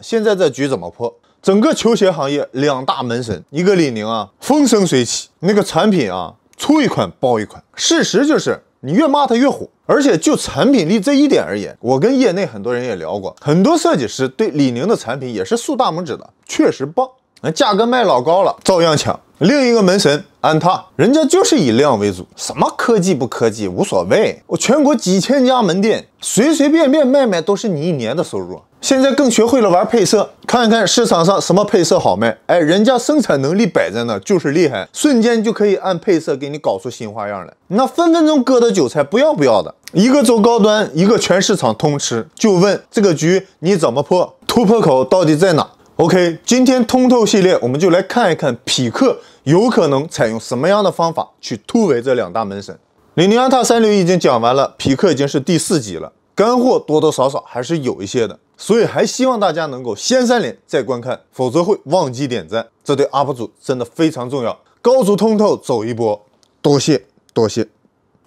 现在这局怎么破？整个球鞋行业两大门神，一个李宁啊，风生水起，那个产品啊，出一款爆一款。事实就是，你越骂他越火。而且就产品力这一点而言，我跟业内很多人也聊过，很多设计师对李宁的产品也是竖大拇指的，确实棒。那价格卖老高了，照样抢。另一个门神安踏，人家就是以量为主，什么科技不科技无所谓。我全国几千家门店，随随便便卖卖都是你一年的收入。现在更学会了玩配色，看一看市场上什么配色好卖。哎，人家生产能力摆在那，就是厉害，瞬间就可以按配色给你搞出新花样来，那分分钟割的韭菜不要不要的。一个走高端，一个全市场通吃，就问这个局你怎么破，突破口到底在哪？OK，今天通透系列我们就来看一看匹克有可能采用什么样的方法去突围这两大门神。李宁、安踏三流已经讲完了，匹克已经是第四集了，干货多多少少还是有一些的。所以还希望大家能够先三连再观看，否则会忘记点赞，这对 UP 主真的非常重要。高足通透走一波，多谢多谢。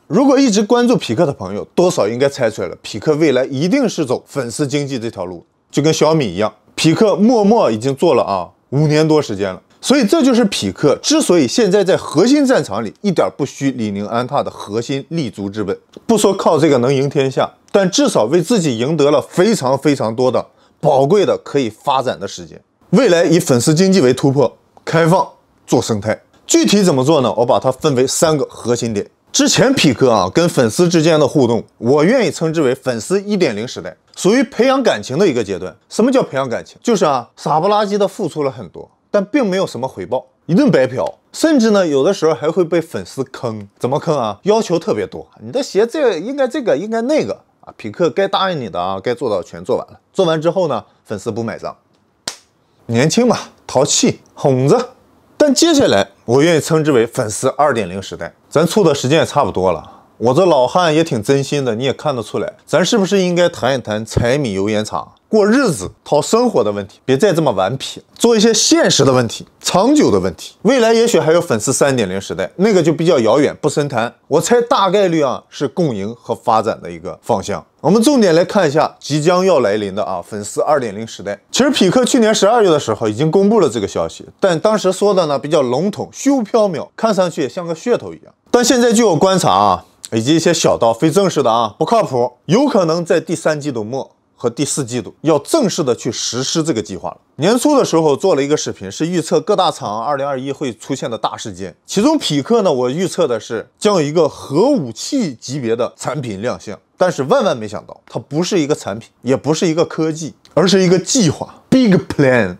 如果一直关注匹克的朋友，多少应该猜出来了，匹克未来一定是走粉丝经济这条路，就跟小米一样。匹克默默已经做了啊五年多时间了，所以这就是匹克之所以现在在核心战场里一点不虚李宁安踏的核心立足之本。不说靠这个能赢天下。但至少为自己赢得了非常非常多的宝贵的可以发展的时间。未来以粉丝经济为突破，开放做生态，具体怎么做呢？我把它分为三个核心点。之前匹克啊跟粉丝之间的互动，我愿意称之为粉丝一点零时代，属于培养感情的一个阶段。什么叫培养感情？就是啊傻不拉几的付出了很多，但并没有什么回报，一顿白嫖，甚至呢有的时候还会被粉丝坑。怎么坑啊？要求特别多，你的鞋这应该这个应该那个。匹克该答应你的啊，该做到全做完了。做完之后呢，粉丝不买账。年轻嘛，淘气，哄着。但接下来，我愿意称之为粉丝二点零时代。咱处的时间也差不多了，我这老汉也挺真心的，你也看得出来。咱是不是应该谈一谈柴米油盐茶、过日子、讨生活的问题？别再这么顽皮，做一些现实的问题、长久的问题。未来也许还有粉丝三点零时代，那个就比较遥远，不深谈。我猜大概率啊，是共赢和发展的一个方向。我们重点来看一下即将要来临的啊，粉丝二点零时代。其实匹克去年十二月的时候已经公布了这个消息，但当时说的呢比较笼统、虚无缥缈，看上去像个噱头一样。但现在据我观察啊，以及一些小道非正式的啊，不靠谱，有可能在第三季度末和第四季度要正式的去实施这个计划了。年初的时候做了一个视频，是预测各大厂二零二一会出现的大事件，其中匹克呢，我预测的是将有一个核武器级别的产品亮相。但是万万没想到，它不是一个产品，也不是一个科技，而是一个计划，big plan。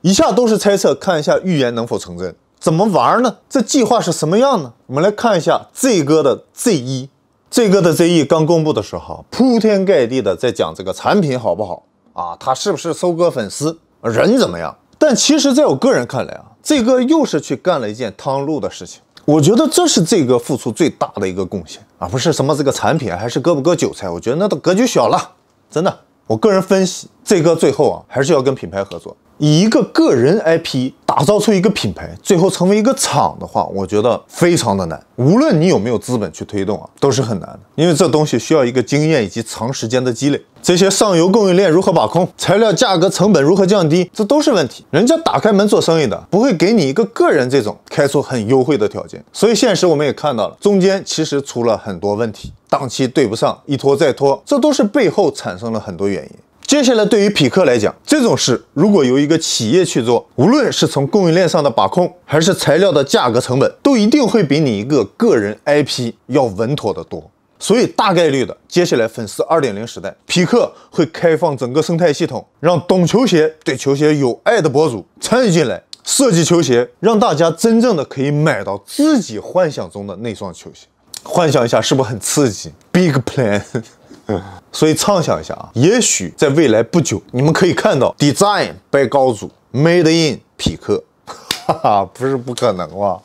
以 下都是猜测，看一下预言能否成真？怎么玩呢？这计划是什么样呢？我们来看一下 Z 哥的 Z 一，Z 哥的 Z 一刚公布的时候，铺天盖地的在讲这个产品好不好啊，他是不是收割粉丝，人怎么样？但其实在我个人看来啊，Z 哥又是去干了一件汤路的事情。我觉得这是这个付出最大的一个贡献，啊，不是什么这个产品还是割不割韭菜。我觉得那都格局小了，真的。我个人分析，这个最后啊还是要跟品牌合作。以一个个人 IP 打造出一个品牌，最后成为一个厂的话，我觉得非常的难。无论你有没有资本去推动啊，都是很难的，因为这东西需要一个经验以及长时间的积累。这些上游供应链如何把控，材料价格成本如何降低，这都是问题。人家打开门做生意的，不会给你一个个人这种开出很优惠的条件。所以现实我们也看到了，中间其实出了很多问题，档期对不上，一拖再拖，这都是背后产生了很多原因。接下来，对于匹克来讲，这种事如果由一个企业去做，无论是从供应链上的把控，还是材料的价格成本，都一定会比你一个个人 IP 要稳妥得多。所以，大概率的，接下来粉丝2.0时代，匹克会开放整个生态系统，让懂球鞋、对球鞋有爱的博主参与进来，设计球鞋，让大家真正的可以买到自己幻想中的那双球鞋。幻想一下，是不是很刺激？Big plan。所以畅想一下啊，也许在未来不久，你们可以看到 Design by 高祖 Made in 匹克，哈哈，不是不可能吧？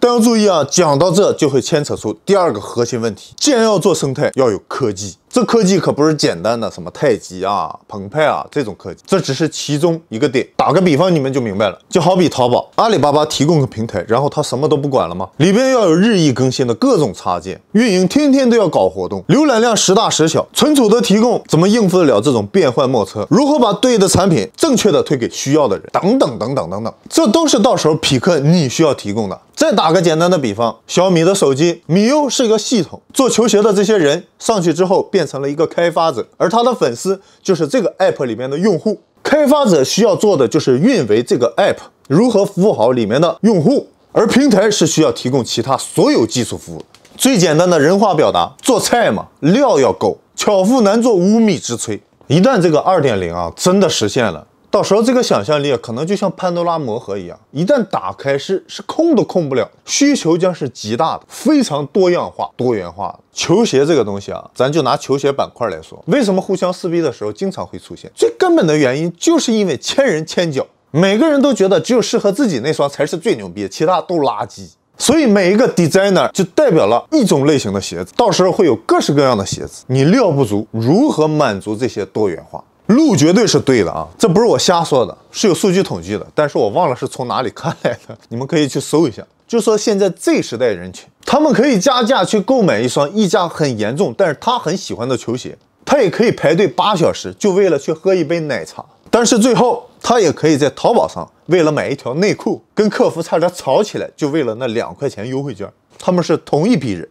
但要注意啊，讲到这就会牵扯出第二个核心问题：既然要做生态，要有科技。这科技可不是简单的什么太极啊、澎湃啊这种科技，这只是其中一个点。打个比方，你们就明白了。就好比淘宝，阿里巴巴提供个平台，然后他什么都不管了吗？里边要有日益更新的各种插件，运营天天都要搞活动，浏览量时大时小，存储的提供怎么应付得了这种变幻莫测？如何把对应的产品正确的推给需要的人？等等等等等等，这都是到时候匹克你需要提供的。再打个简单的比方，小米的手机，米优是一个系统，做球鞋的这些人上去之后变。变成了一个开发者，而他的粉丝就是这个 app 里面的用户。开发者需要做的就是运维这个 app，如何服务好里面的用户，而平台是需要提供其他所有技术服务。最简单的人话表达：做菜嘛，料要够，巧妇难做无米之炊。一旦这个二点零啊真的实现了。到时候这个想象力啊，可能就像潘多拉魔盒一样，一旦打开是是控都控不了，需求将是极大的，非常多样化、多元化。球鞋这个东西啊，咱就拿球鞋板块来说，为什么互相撕逼的时候经常会出现？最根本的原因就是因为千人千脚，每个人都觉得只有适合自己那双才是最牛逼，其他都垃圾。所以每一个 designer 就代表了一种类型的鞋子，到时候会有各式各样的鞋子，你料不足，如何满足这些多元化？路绝对是对的啊，这不是我瞎说的，是有数据统计的。但是我忘了是从哪里看来的，你们可以去搜一下。就说现在 Z 时代人群，他们可以加价去购买一双溢价很严重，但是他很喜欢的球鞋，他也可以排队八小时就为了去喝一杯奶茶。但是最后，他也可以在淘宝上为了买一条内裤跟客服差点吵起来，就为了那两块钱优惠券。他们是同一批人，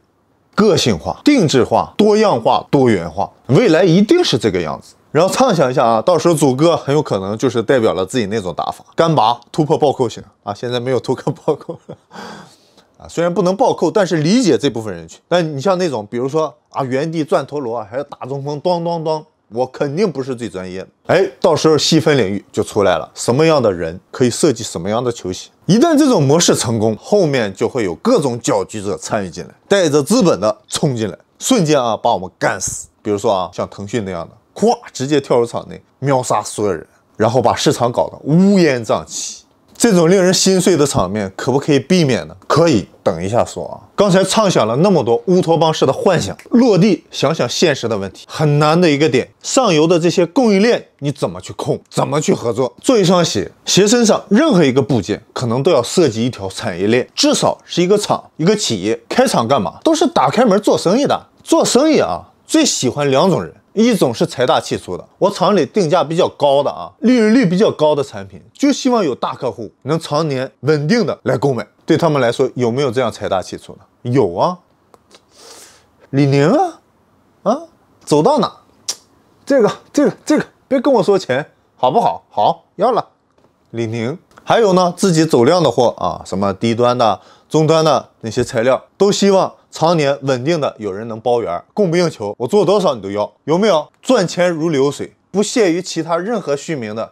个性化、定制化、多样化、多元化，未来一定是这个样子。然后畅想一下啊，到时候祖哥很有可能就是代表了自己那种打法，干拔突破暴扣型啊。现在没有突破暴扣了 啊，虽然不能暴扣，但是理解这部分人群。但你像那种，比如说啊，原地转陀螺，还有打中锋，咚咚咚，我肯定不是最专业。的。哎，到时候细分领域就出来了，什么样的人可以设计什么样的球鞋。一旦这种模式成功，后面就会有各种搅局者参与进来，带着资本的冲进来，瞬间啊把我们干死。比如说啊，像腾讯那样的。哇！直接跳入场内，秒杀所有人，然后把市场搞得乌烟瘴气。这种令人心碎的场面，可不可以避免呢？可以，等一下说啊。刚才畅想了那么多乌托邦式的幻想，落地想想现实的问题，很难的一个点。上游的这些供应链，你怎么去控？怎么去合作？做一双鞋，鞋身上任何一个部件，可能都要涉及一条产业链，至少是一个厂，一个企业。开厂干嘛？都是打开门做生意的。做生意啊，最喜欢两种人。一种是财大气粗的，我厂里定价比较高的啊，利润率比较高的产品，就希望有大客户能常年稳定的来购买。对他们来说，有没有这样财大气粗的？有啊，李宁啊，啊，走到哪，这个这个这个，别跟我说钱，好不好？好，要了，李宁。还有呢，自己走量的货啊，什么低端的。终端的那些材料都希望常年稳定的有人能包圆，供不应求，我做多少你都要，有没有？赚钱如流水，不屑于其他任何虚名的。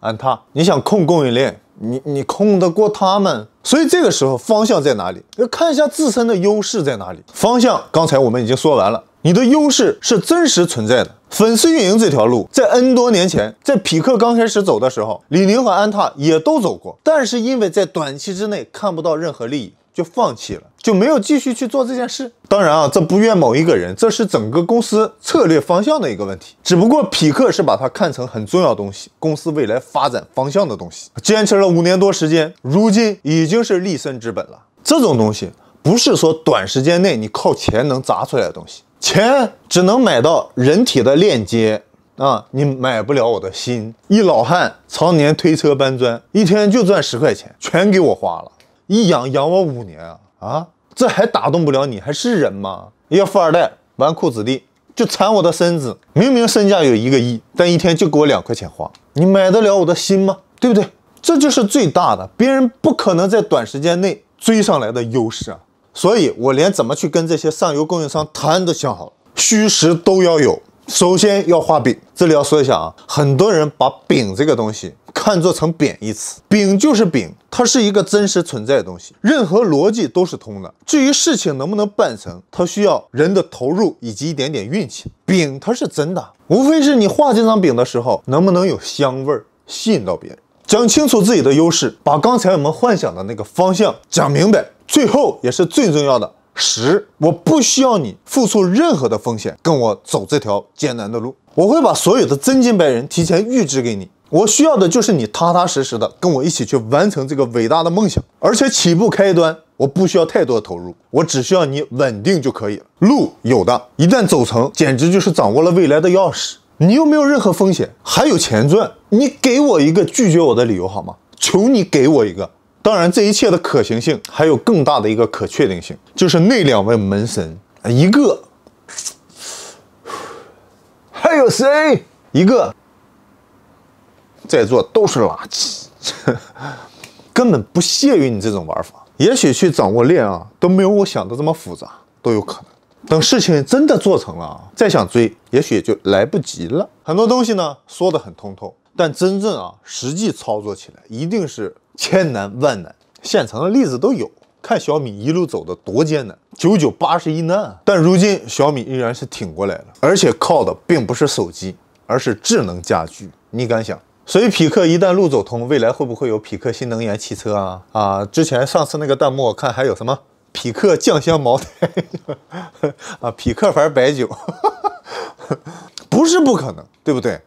安踏，你想控供应链，你你控得过他们？所以这个时候方向在哪里？要看一下自身的优势在哪里。方向刚才我们已经说完了。你的优势是真实存在的。粉丝运营这条路，在 N 多年前，在匹克刚开始走的时候，李宁和安踏也都走过，但是因为在短期之内看不到任何利益，就放弃了，就没有继续去做这件事。当然啊，这不怨某一个人，这是整个公司策略方向的一个问题。只不过匹克是把它看成很重要东西，公司未来发展方向的东西，坚持了五年多时间，如今已经是立身之本了。这种东西不是说短时间内你靠钱能砸出来的东西。钱只能买到人体的链接啊，你买不了我的心。一老汉常年推车搬砖，一天就赚十块钱，全给我花了。一养养我五年啊啊，这还打动不了你，还是人吗？一个富二代纨绔子弟就馋我的身子，明明身价有一个亿，但一天就给我两块钱花。你买得了我的心吗？对不对？这就是最大的，别人不可能在短时间内追上来的优势啊。所以我连怎么去跟这些上游供应商谈都想好了，虚实都要有。首先要画饼，这里要说一下啊，很多人把饼这个东西看作成贬义词，饼就是饼，它是一个真实存在的东西，任何逻辑都是通的。至于事情能不能办成，它需要人的投入以及一点点运气。饼它是真的，无非是你画这张饼的时候能不能有香味儿吸引到别人，讲清楚自己的优势，把刚才我们幻想的那个方向讲明白。最后也是最重要的，十，我不需要你付出任何的风险，跟我走这条艰难的路，我会把所有的真金白银提前预支给你，我需要的就是你踏踏实实的跟我一起去完成这个伟大的梦想，而且起步开端，我不需要太多的投入，我只需要你稳定就可以了。路有的，一旦走成，简直就是掌握了未来的钥匙，你又没有任何风险，还有钱赚，你给我一个拒绝我的理由好吗？求你给我一个。当然，这一切的可行性还有更大的一个可确定性，就是那两位门神，一个，还有谁？一个，在座都是垃圾，根本不屑于你这种玩法。也许去掌握链啊都没有我想的这么复杂，都有可能。等事情真的做成了，再想追，也许也就来不及了。很多东西呢，说的很通透。但真正啊，实际操作起来一定是千难万难，现成的例子都有。看小米一路走的多艰难，九九八十一难。但如今小米依然是挺过来了，而且靠的并不是手机，而是智能家居。你敢想？所以匹克一旦路走通，未来会不会有匹克新能源汽车啊？啊，之前上次那个弹幕我看还有什么匹克酱香茅台 啊，匹克牌白酒，不是不可能，对不对？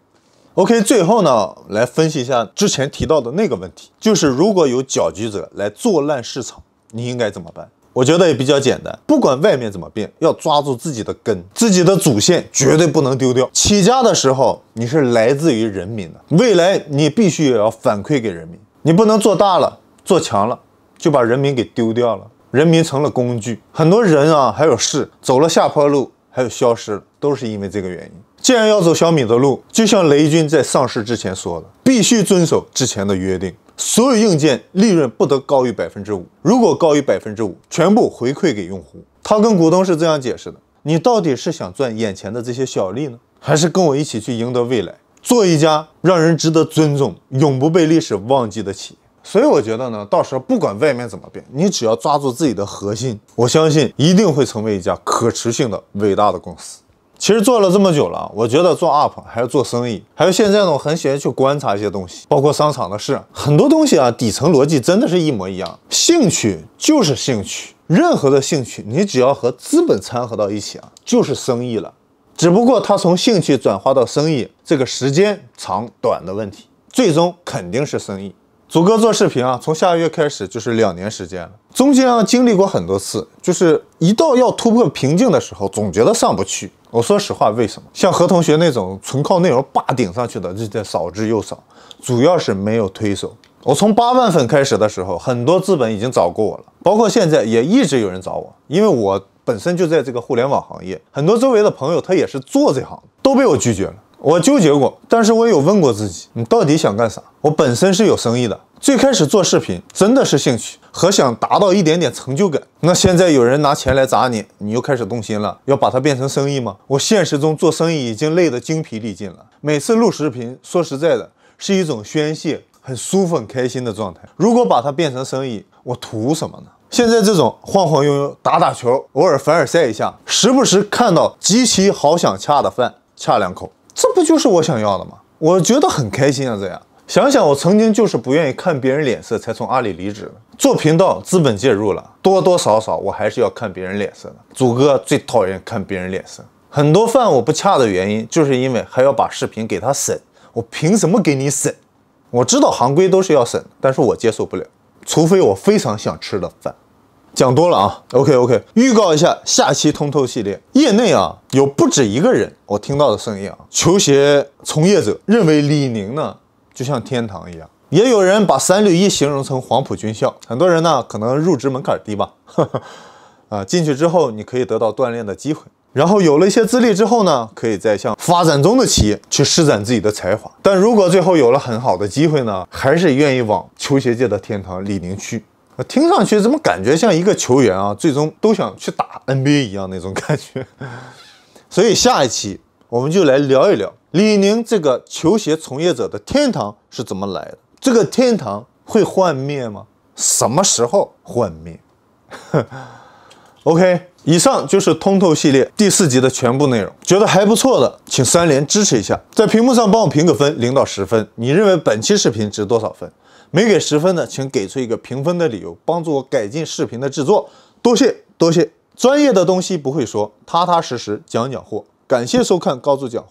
OK，最后呢，来分析一下之前提到的那个问题，就是如果有搅局者来作烂市场，你应该怎么办？我觉得也比较简单，不管外面怎么变，要抓住自己的根，自己的主线绝对不能丢掉。起家的时候你是来自于人民的，未来你必须也要反馈给人民，你不能做大了、做强了就把人民给丢掉了，人民成了工具。很多人啊，还有事，走了下坡路，还有消失了，都是因为这个原因。既然要走小米的路，就像雷军在上市之前说的，必须遵守之前的约定，所有硬件利润不得高于百分之五，如果高于百分之五，全部回馈给用户。他跟股东是这样解释的：你到底是想赚眼前的这些小利呢，还是跟我一起去赢得未来，做一家让人值得尊重、永不被历史忘记的企业？所以我觉得呢，到时候不管外面怎么变，你只要抓住自己的核心，我相信一定会成为一家可持续性的伟大的公司。其实做了这么久了，我觉得做 u p 还是做生意，还有现在呢，我很喜欢去观察一些东西，包括商场的事，很多东西啊，底层逻辑真的是一模一样。兴趣就是兴趣，任何的兴趣，你只要和资本掺合到一起啊，就是生意了。只不过他从兴趣转化到生意，这个时间长短的问题，最终肯定是生意。祖哥做视频啊，从下个月开始就是两年时间了，中间啊经历过很多次，就是一到要突破瓶颈的时候，总觉得上不去。我说实话，为什么像何同学那种纯靠内容霸顶上去的，这叫少之又少，主要是没有推手。我从八万粉开始的时候，很多资本已经找过我了，包括现在也一直有人找我，因为我本身就在这个互联网行业，很多周围的朋友他也是做这行，都被我拒绝了。我纠结过，但是我有问过自己，你到底想干啥？我本身是有生意的。最开始做视频真的是兴趣和想达到一点点成就感。那现在有人拿钱来砸你，你又开始动心了，要把它变成生意吗？我现实中做生意已经累得精疲力尽了。每次录视频，说实在的，是一种宣泄，很舒服、很开心的状态。如果把它变成生意，我图什么呢？现在这种晃晃悠悠打打球，偶尔凡尔赛一下，时不时看到极其好想恰的饭，恰两口，这不就是我想要的吗？我觉得很开心啊，这样。想想我曾经就是不愿意看别人脸色才从阿里离职的。做频道，资本介入了，多多少少我还是要看别人脸色的。祖哥最讨厌看别人脸色，很多饭我不恰的原因，就是因为还要把视频给他审，我凭什么给你审？我知道行规都是要审，但是我接受不了，除非我非常想吃的饭。讲多了啊，OK OK，预告一下下期通透系列，业内啊有不止一个人我听到的声音啊，球鞋从业者认为李宁呢。就像天堂一样，也有人把三六一形容成黄埔军校。很多人呢，可能入职门槛低吧，啊，进去之后你可以得到锻炼的机会，然后有了一些资历之后呢，可以再向发展中的企业去施展自己的才华。但如果最后有了很好的机会呢，还是愿意往球鞋界的天堂李宁去。听上去怎么感觉像一个球员啊，最终都想去打 NBA 一样那种感觉。所以下一期我们就来聊一聊。李宁这个球鞋从业者的天堂是怎么来的？这个天堂会幻灭吗？什么时候幻灭？OK，以上就是通透系列第四集的全部内容。觉得还不错的，请三连支持一下，在屏幕上帮我评个分，零到十分，你认为本期视频值多少分？没给十分的，请给出一个评分的理由，帮助我改进视频的制作。多谢多谢，专业的东西不会说，踏踏实实讲讲货。感谢收看，高筑讲。